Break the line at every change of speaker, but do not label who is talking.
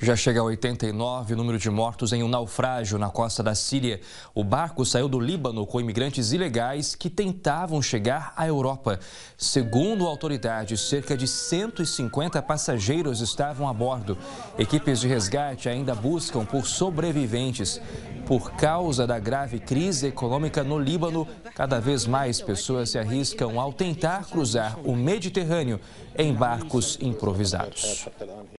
Já chega a 89 o número de mortos em um naufrágio na costa da Síria. O barco saiu do Líbano com imigrantes ilegais que tentavam chegar à Europa. Segundo autoridades, cerca de 150 passageiros estavam a bordo. Equipes de resgate ainda buscam por sobreviventes. Por causa da grave crise econômica no Líbano, cada vez mais pessoas se arriscam ao tentar cruzar o Mediterrâneo em barcos improvisados.